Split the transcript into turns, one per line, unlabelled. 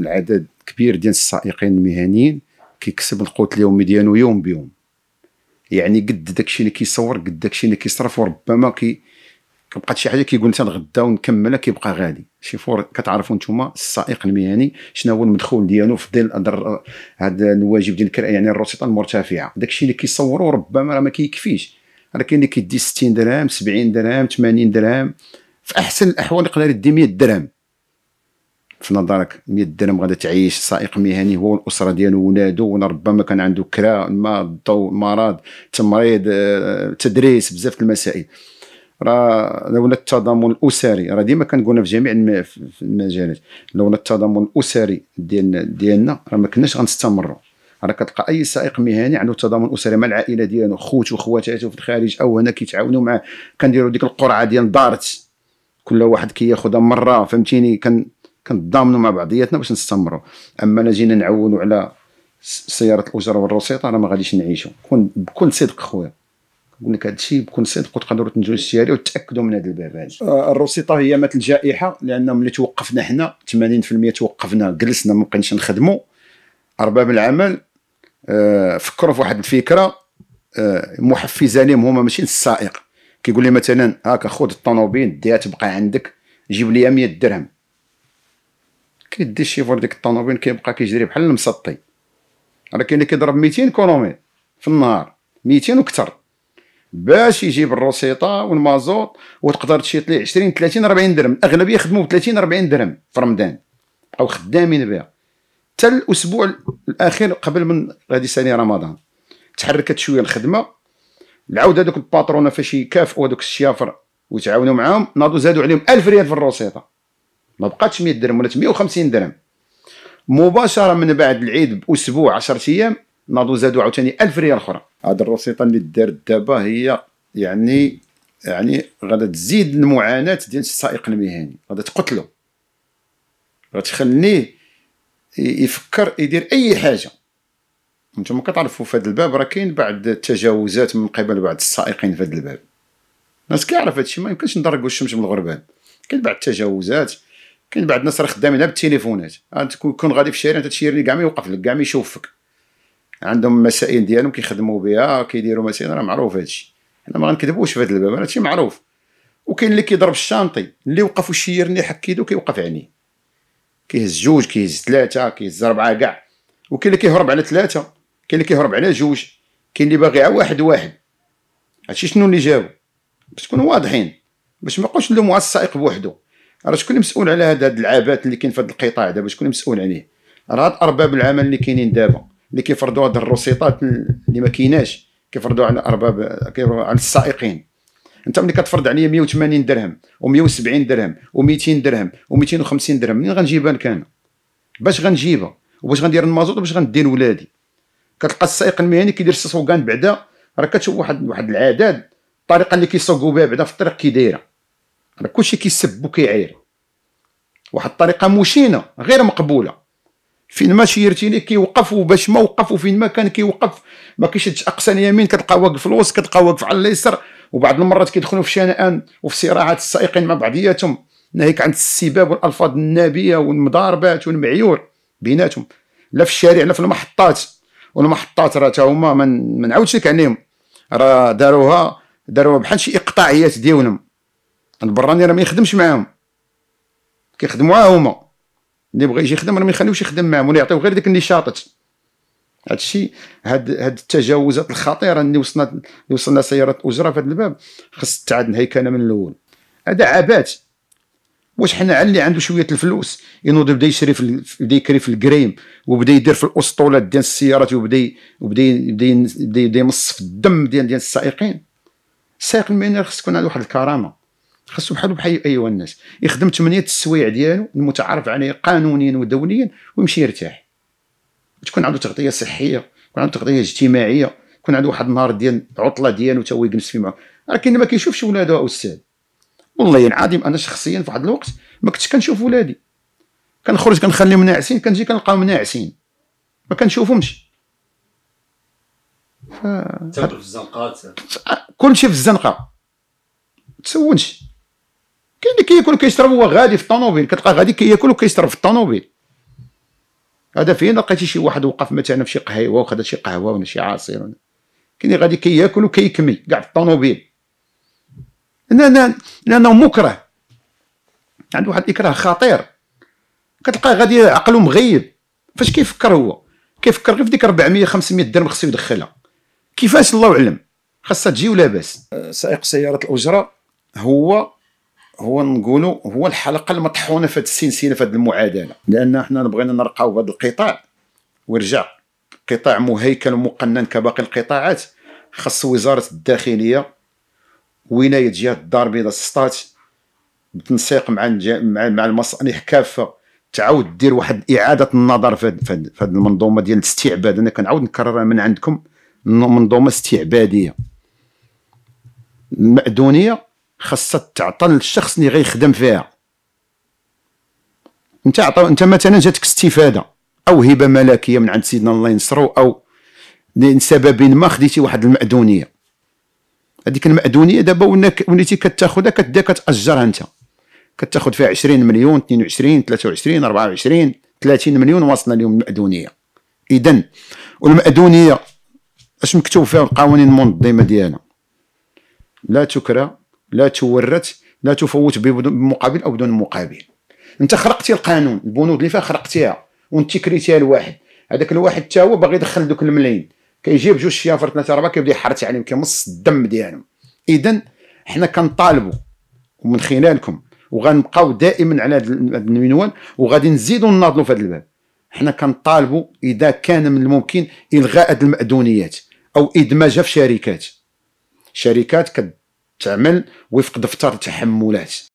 العدد كبير ديال السائقين المهنيين كيكسب القوت اليومي ديالو يوم بيوم يعني قد داكشي اللي كيصور قد داكشي اللي كيصرف وربما كي كيبقى شي حاجه كيقول مثلا غدا ونكمل كيبقى غادي شي فور كتعرفوا نتوما السائق المهني شنو هو المدخول ديالو في ظل هذا الواجب ديال الكرا يعني الروسيطه المرتفعه داكشي اللي كيصوروا ربما راه ما كيكفيش راه كاين اللي كيدي 60 درهم 70 درهم 80 درهم في احسن الاحوال يقدر يدي 100 درهم في نظرك 100 درهم غادي تعيش سائق مهني هو الاسره ديالو ولادو ربما كان عنده كرا ما الضوء مرض تمريض آه، تدريس بزاف المسائل راه لولا التضامن الاسري راه ديما كنقولنا في جميع المجالات لولا التضامن الاسري ديالنا ديالنا راه ما كناش غنستمروا راه كتلقى اي سائق مهني عنده تضامن اسري مع العائله ديالو خوتو خواتاتو في الخارج او هنا كيتعاونوا معاه كنديروا ديك القرعه ديال دارت كل واحد كياخذها مره فهمتيني كان كنضامنوا مع بعضياتنا باش نستمروا اما انا جينا نعولوا على سياره الاجره والروسيطه راه ما غاديش نعيشوا كون بكل صدق خويا نقول لك هذا الشيء بكل صدق وتقدروا تنجوا للشارع وتاكدوا من هذا الباب هذا آه، الروسيطه هي مثل الجائحه لان ملي توقفنا حنا 80% توقفنا جلسنا ما بقيناش نخدموا ارباب العمل آه، فكروا في واحد الفكره آه، محفزه لهم هما ماشي السائق كيقول لي مثلا هاكا خذ الطوموبيل ديها تبقى عندك جيب لي 100 درهم كيدي الشيفور ديك الطونوبيل كيبقى كيجري بحال المسطي راه كاين اللي كيضرب 200 كولوميت في النهار 200 وكثر باش يجيب الروسيطا والمازوط وتقدر تشيط ليه 20 30 40 درهم الاغلبيه يخدموا ب 30 40 درهم في رمضان بقاو خدامين بها حتى الاسبوع الاخير قبل من غادي يسالي رمضان تحركت شويه الخدمه العوده دوك الباطرونه فاش يكافئوا دوك الشيافر ويتعاونوا معاهم ناضوا زادوا عليهم 1000 ريال في الروسيطه ما بقاتش 100 درهم ولات 150 درهم مباشره من بعد العيد باسبوع 10 ايام ناضوا زادوا عاوتاني 1000 ريال اخرى هاد الرصيطه اللي دارت دابا هي يعني يعني غادا تزيد المعاناه ديال السائق المهني غادا تقتلو غتخليه يفكر يدير اي حاجه نتوما كتعرفوا في هذا الباب راه كاين بعض التجاوزات من قبل بعض السائقين في هذا الباب الناس كيعرف هادشي ما يمكنش ندركوا الشمس من الغربان كاين بعض التجاوزات كاين بعض الناس راه خدامين بالتليفونات آه، تكون غادي في الشارع انت تشيرني كاع ما يوقف لك كاع ما يشوفك عندهم مسائل ديالهم كيخدموا بها كيديروا مسائل راه معروف هادشي حنا ما غنكذبوش في هذا الباب هادشي معروف وكاين اللي كيضرب الشانطي اللي وقف وشيرني حك يدو كيوقف عني كيهز جوج كيهز ثلاثه كيهز اربعه كاع وكاين اللي كيهرب على ثلاثه كاين اللي كيهرب على جوج كاين اللي باغي على واحد واحد هادشي شنو اللي جابو باش تكونوا واضحين باش ما نقولش نلوموا على السائق بوحدو راه شكون مسؤول على هاد العابات اللي كاين في هاد القطاع دابا شكون مسؤول عليه راه هاد ارباب العمل اللي كاينين دابا اللي كيفرضوا هاد الروسيطات اللي ما كايناش كيفرضوا على ارباب كيفرضوا على السائقين انت ملي كتفرض عليا 180 درهم و170 درهم و200 درهم و250 درهم منين غنجيبها لك انا باش غنجيبها وباش غندير المازوط وباش غندير ولادي كتلقى السائق المهني كيدير السوقان بعدا راه كتشوف واحد واحد العدد الطريقه اللي كيسوقوا بها بعدا في الطريق كي دايره راه كلشي كيسب وكيعاير واحد الطريقه مشينه غير مقبوله فين ما شيرتيني كيوقف وباش ما وقف وفين ما كان كيوقف ما كيشدش اقصى اليمين كتلقى واقف في الوسط كتلقى واقف على اليسر وبعض المرات كيدخلوا في شنآن وفي صراعات السائقين مع بعضياتهم ناهيك عن السباب والالفاظ النابيه والمضاربات والمعيور بيناتهم لا في الشارع لا في المحطات والمحطات راه تا هما ما نعاودش لك عليهم راه داروها داروها بحال شي اقطاعيات ديالهم البراني راه ما يخدمش معاهم كيخدموا معاه هما اللي بغى يجي يخدم راه ما يخليوش يخدم معاهم ولا يعطيو غير داك اللي شاطط هادشي هاد هاد التجاوزات الخطيره اللي وصلنا اللي وصلنا سياره الاجره في هذا الباب خص تعاد الهيكله من الاول هذا عبات واش حنا اللي عنده شويه الفلوس ينوض بدا يشري في بدا يكري في الكريم وبدا يدير في الاسطولات ديال السيارات وبدا وبدا يبدا يمص في الدم ديال ديال السائقين السائق المهني خص يكون عنده واحد الكرامه خاصو بحالو بحال ايوا الناس يخدم ثمانيه السوايع ديالو المتعارف عليه قانونيا ودوليا ويمشي يرتاح تكون عنده تغطيه صحيه يكون عنده تغطيه اجتماعيه يكون عنده واحد النهار ديال عطله ديالو تا هو يجلس فيه معاه راه كاين ما كيشوفش ولادو استاذ والله يعني العظيم انا شخصيا في واحد الوقت ما كنتش كنشوف ولادي كنخرج كنخليهم ناعسين كنجي كنلقاهم ناعسين ما كنشوفهمش ف... في الزنقه كلشي في الزنقه تسونش كاين اللي كياكل وكيشرب وهو غادي في الطوموبيل كتلقى غادي كياكل وكيشرب في الطوموبيل هذا فين لقيتي شي واحد وقف مثلا في شي قهيوه وخذا شي قهوه ولا شي عصير كاين اللي غادي كياكل وكيكمي كاع في الطوموبيل لان لانه مكره عنده واحد الاكراه خطير كتلقاه غادي عقله مغيب فاش كيفكر هو كيفكر غير في ديك 400 500 درهم خصو يدخلها كيفاش الله اعلم خاصها تجي ولا باس سائق سياره الاجره هو هو نقولوا هو الحلقه المطحونه في هذه السلسله في هذه المعادله لان احنا بغينا نرقاو هذا القطاع ويرجع قطاع مهيكل ومقنن كباقي القطاعات خص وزاره الداخليه ولايه جهه الدار البيضاء سطات بالتنسيق مع مع مع المصالح كافه تعاود دير واحد اعاده النظر في هذه المنظومه ديال الاستعباد انا كنعاود نكررها من عندكم منظومه استعباديه المأدونيه خاصها تعطى للشخص اللي غيخدم فيها انت عطا انت مثلا جاتك استفاده او هبه ملكيه من عند سيدنا الله ينصرو او لسبب ما خديتي واحد المأدونيه هذيك المأدونيه دابا وليتي كتاخذها كدير كتاجرها انت كتاخذ فيها 20 مليون 22 23 24 30 مليون واصله اليوم المأدونيه اذا والمعدونيه اش مكتوب فيها القوانين المنظمه ديالها لا تكره لا تورث لا تفوت بمقابل او بدون مقابل انت خرقتي القانون البنود اللي فيها خرقتيها وانت كريتيها لواحد هذاك الواحد حتى هو باغي يدخل دوك الملايين كيجيب جوج شيافر ثلاثه اربعه كيبدا يحرت عليهم كيمص الدم ديالهم اذا حنا كنطالبوا ومن خلالكم وغنبقاو دائما على هذا المنوال وغادي نزيدوا نناضلوا في هذا الباب حنا كنطالبوا اذا كان من الممكن الغاء هذه المأذونيات او ادماجها في شركات شركات كد تعمل وفق دفتر تحملات